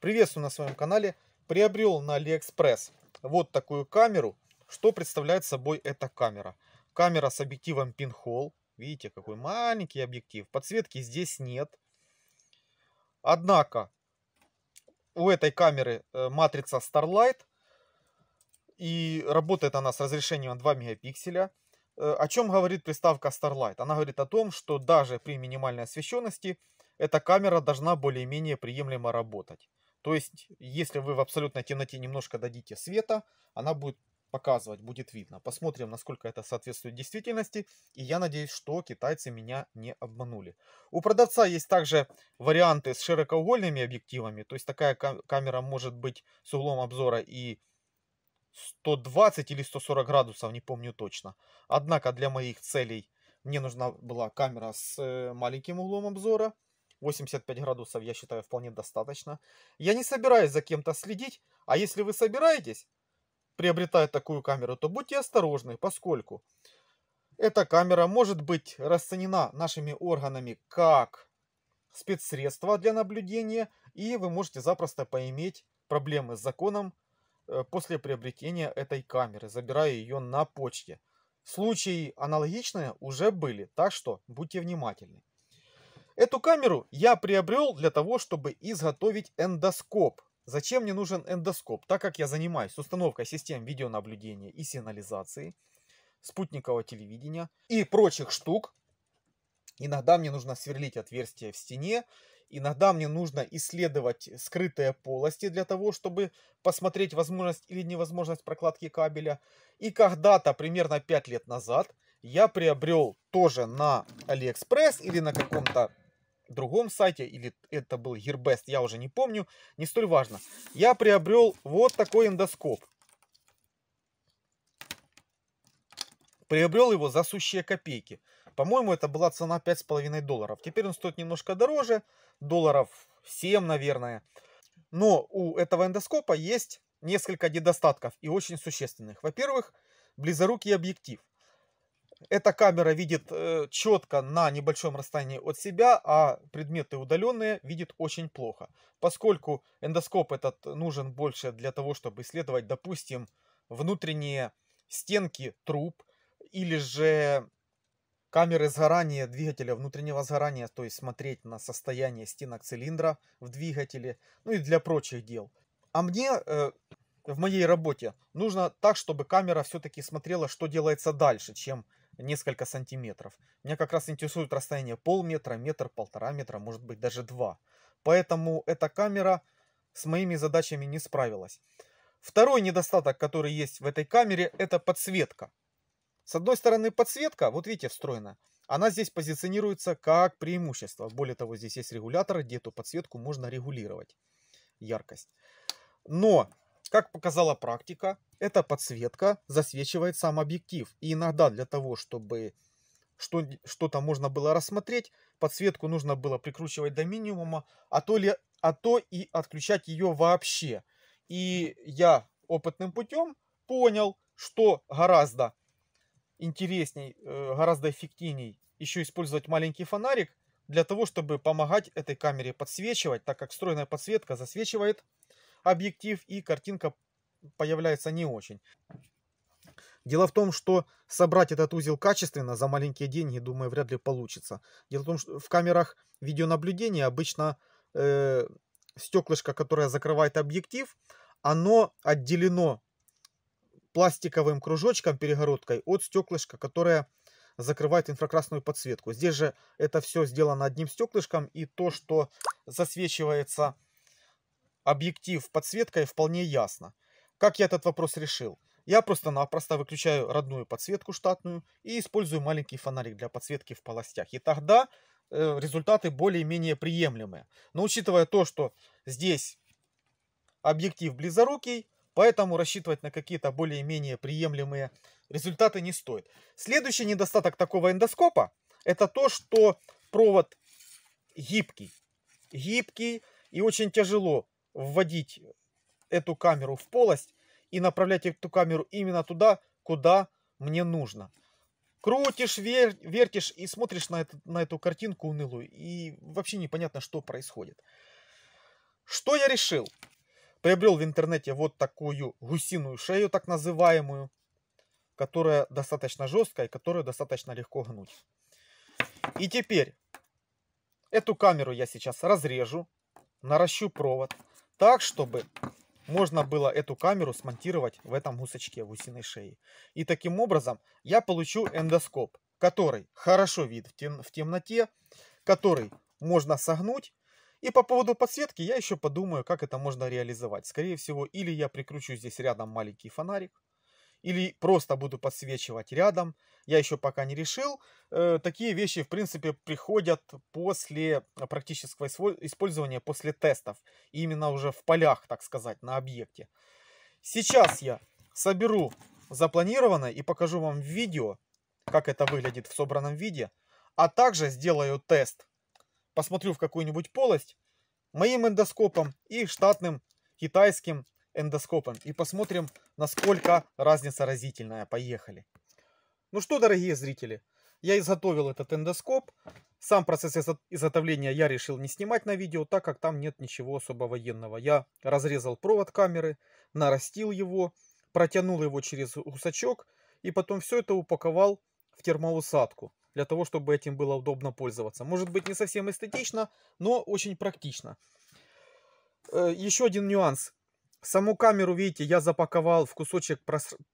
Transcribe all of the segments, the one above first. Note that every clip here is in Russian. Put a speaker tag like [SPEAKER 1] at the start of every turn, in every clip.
[SPEAKER 1] Приветствую на своем канале. Приобрел на Алиэкспресс вот такую камеру. Что представляет собой эта камера? Камера с объективом пинхол. Видите, какой маленький объектив. Подсветки здесь нет. Однако, у этой камеры э, матрица Starlight. И работает она с разрешением 2 мегапикселя. Э, о чем говорит приставка Starlight? Она говорит о том, что даже при минимальной освещенности эта камера должна более-менее приемлемо работать. То есть, если вы в абсолютной темноте немножко дадите света, она будет показывать, будет видно. Посмотрим, насколько это соответствует действительности. И я надеюсь, что китайцы меня не обманули. У продавца есть также варианты с широкоугольными объективами. То есть такая камера может быть с углом обзора и 120 или 140 градусов, не помню точно. Однако для моих целей мне нужна была камера с э, маленьким углом обзора 85 градусов, я считаю, вполне достаточно. Я не собираюсь за кем-то следить, а если вы собираетесь приобретая такую камеру, то будьте осторожны, поскольку эта камера может быть расценена нашими органами как спецсредство для наблюдения, и вы можете запросто поиметь проблемы с законом э, после приобретения этой камеры, забирая ее на почте. Случаи аналогичные уже были, так что будьте внимательны. Эту камеру я приобрел для того, чтобы изготовить эндоскоп. Зачем мне нужен эндоскоп? Так как я занимаюсь установкой систем видеонаблюдения и сигнализации, спутникового телевидения и прочих штук, иногда мне нужно сверлить отверстия в стене, иногда мне нужно исследовать скрытые полости для того, чтобы посмотреть возможность или невозможность прокладки кабеля. И когда-то, примерно 5 лет назад, я приобрел тоже на Алиэкспресс или на каком-то другом сайте, или это был Gearbest, я уже не помню, не столь важно. Я приобрел вот такой эндоскоп. Приобрел его за сущие копейки. По-моему, это была цена 5,5 долларов. Теперь он стоит немножко дороже, долларов 7, наверное. Но у этого эндоскопа есть несколько недостатков и очень существенных. Во-первых, близорукий объектив. Эта камера видит э, четко на небольшом расстоянии от себя, а предметы удаленные видит очень плохо. Поскольку эндоскоп этот нужен больше для того, чтобы исследовать, допустим, внутренние стенки труб или же камеры сгорания двигателя, внутреннего сгорания, то есть смотреть на состояние стенок цилиндра в двигателе, ну и для прочих дел. А мне э, в моей работе нужно так, чтобы камера все-таки смотрела, что делается дальше, чем несколько сантиметров. Меня как раз интересует расстояние полметра, метр, полтора метра, может быть даже два. Поэтому эта камера с моими задачами не справилась. Второй недостаток, который есть в этой камере, это подсветка. С одной стороны подсветка, вот видите, встроена, она здесь позиционируется как преимущество. Более того, здесь есть регулятор, где эту подсветку можно регулировать, яркость. Но как показала практика, эта подсветка засвечивает сам объектив. И иногда для того, чтобы что-то можно было рассмотреть, подсветку нужно было прикручивать до минимума, а то, ли, а то и отключать ее вообще. И я опытным путем понял, что гораздо интересней, э, гораздо эффективней еще использовать маленький фонарик для того, чтобы помогать этой камере подсвечивать, так как встроенная подсветка засвечивает объектив и картинка появляется не очень. Дело в том, что собрать этот узел качественно за маленькие деньги, думаю, вряд ли получится. Дело в том, что в камерах видеонаблюдения обычно э, стеклышко, которое закрывает объектив, оно отделено пластиковым кружочком, перегородкой от стеклышка, которое закрывает инфракрасную подсветку. Здесь же это все сделано одним стеклышком, и то, что засвечивается объектив, подсветкой вполне ясно. Как я этот вопрос решил? Я просто-напросто выключаю родную подсветку штатную и использую маленький фонарик для подсветки в полостях. И тогда э, результаты более-менее приемлемые. Но учитывая то, что здесь объектив близорукий, поэтому рассчитывать на какие-то более-менее приемлемые результаты не стоит. Следующий недостаток такого эндоскопа это то, что провод гибкий. Гибкий и очень тяжело вводить эту камеру в полость и направлять эту камеру именно туда, куда мне нужно. Крутишь, вер, вертишь и смотришь на, это, на эту картинку унылую. И вообще непонятно, что происходит. Что я решил? Приобрел в интернете вот такую гусиную шею, так называемую, которая достаточно жесткая и которую достаточно легко гнуть. И теперь эту камеру я сейчас разрежу, наращу провод – так, чтобы можно было эту камеру смонтировать в этом гусачке в усиной И таким образом я получу эндоскоп, который хорошо вид в, тем, в темноте, который можно согнуть. И по поводу подсветки я еще подумаю, как это можно реализовать. Скорее всего, или я прикручу здесь рядом маленький фонарик, или просто буду подсвечивать рядом. Я еще пока не решил. Э, такие вещи, в принципе, приходят после а, практического использования, после тестов. Именно уже в полях, так сказать, на объекте. Сейчас я соберу запланированное и покажу вам видео, как это выглядит в собранном виде. А также сделаю тест. Посмотрю в какую-нибудь полость моим эндоскопом и штатным китайским эндоскопом и посмотрим, насколько разница разительная. Поехали. Ну что, дорогие зрители, я изготовил этот эндоскоп. Сам процесс изготовления я решил не снимать на видео, так как там нет ничего особо военного. Я разрезал провод камеры, нарастил его, протянул его через гусачок и потом все это упаковал в термоусадку для того, чтобы этим было удобно пользоваться. Может быть не совсем эстетично, но очень практично. Э, Еще один нюанс. Саму камеру, видите, я запаковал в кусочек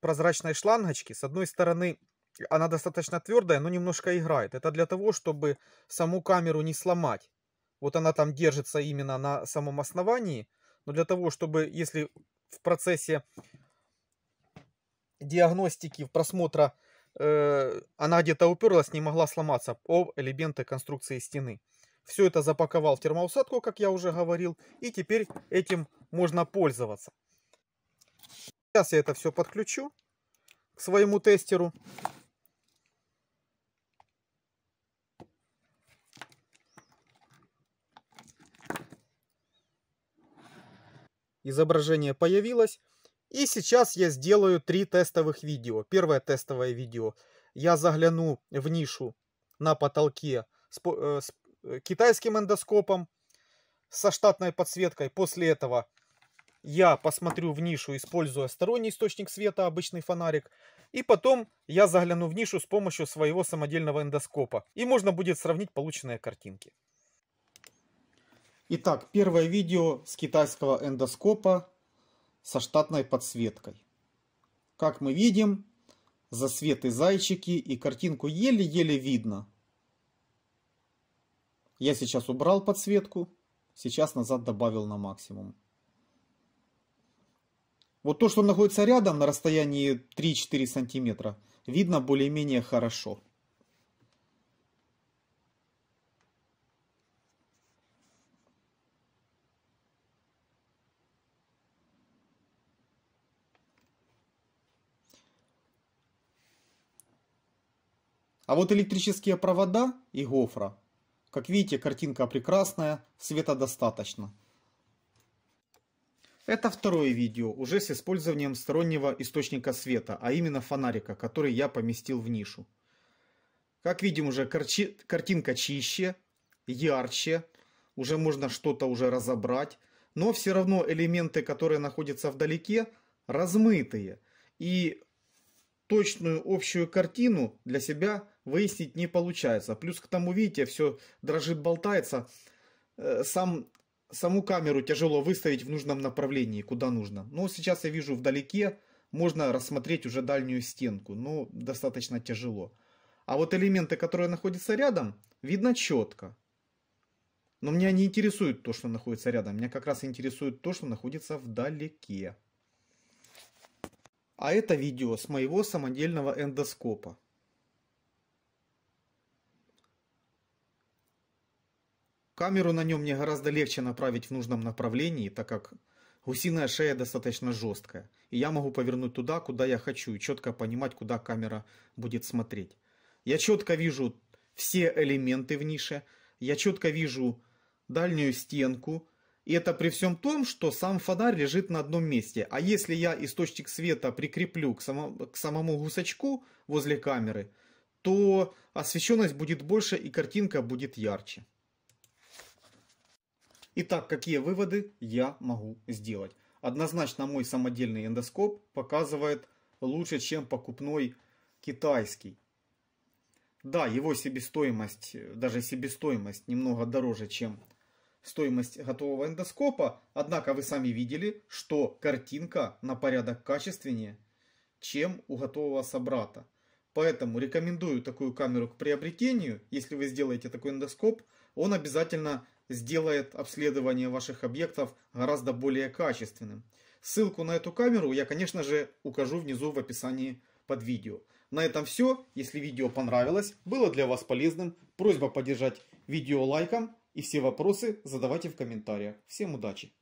[SPEAKER 1] прозрачной шлангочки. С одной стороны, она достаточно твердая, но немножко играет. Это для того, чтобы саму камеру не сломать. Вот она там держится именно на самом основании. Но для того, чтобы, если в процессе диагностики, просмотра э, она где-то уперлась, не могла сломаться об элементы конструкции стены. Все это запаковал в термоусадку, как я уже говорил. И теперь этим можно пользоваться. Сейчас я это все подключу к своему тестеру. Изображение появилось. И сейчас я сделаю три тестовых видео. Первое тестовое видео. Я загляну в нишу на потолке с, э, с э, китайским эндоскопом со штатной подсветкой. После этого я посмотрю в нишу, используя сторонний источник света, обычный фонарик, и потом я загляну в нишу с помощью своего самодельного эндоскопа, и можно будет сравнить полученные картинки. Итак, первое видео с китайского эндоскопа со штатной подсветкой. Как мы видим, засветы зайчики и картинку еле-еле видно. Я сейчас убрал подсветку, сейчас назад добавил на максимум. Вот то, что находится рядом на расстоянии 3-4 сантиметра, видно более-менее хорошо. А вот электрические провода и гофра. Как видите, картинка прекрасная, света достаточно. Это второе видео, уже с использованием стороннего источника света, а именно фонарика, который я поместил в нишу. Как видим, уже карчи... картинка чище, ярче, уже можно что-то уже разобрать, но все равно элементы, которые находятся вдалеке, размытые. И точную общую картину для себя выяснить не получается. Плюс к тому, видите, все дрожит, болтается. Э, сам саму камеру тяжело выставить в нужном направлении, куда нужно. Но сейчас я вижу вдалеке, можно рассмотреть уже дальнюю стенку, но ну, достаточно тяжело. А вот элементы, которые находятся рядом, видно четко. Но меня не интересует то, что находится рядом. Меня как раз интересует то, что находится вдалеке. А это видео с моего самодельного эндоскопа. Камеру на нем мне гораздо легче направить в нужном направлении, так как гусиная шея достаточно жесткая, и я могу повернуть туда, куда я хочу, и четко понимать, куда камера будет смотреть. Я четко вижу все элементы в нише, я четко вижу дальнюю стенку, и это при всем том, что сам фонарь лежит на одном месте. А если я источник света прикреплю к, само, к самому гусачку возле камеры, то освещенность будет больше и картинка будет ярче. Итак, какие выводы я могу сделать? Однозначно мой самодельный эндоскоп показывает лучше, чем покупной китайский. Да, его себестоимость, даже себестоимость немного дороже, чем стоимость готового эндоскопа. Однако вы сами видели, что картинка на порядок качественнее, чем у готового собрата. Поэтому рекомендую такую камеру к приобретению. Если вы сделаете такой эндоскоп, он обязательно сделает обследование ваших объектов гораздо более качественным. Ссылку на эту камеру я, конечно же, укажу внизу в описании под видео. На этом все. Если видео понравилось, было для вас полезным, просьба поддержать видео лайком и все вопросы задавайте в комментариях. Всем удачи!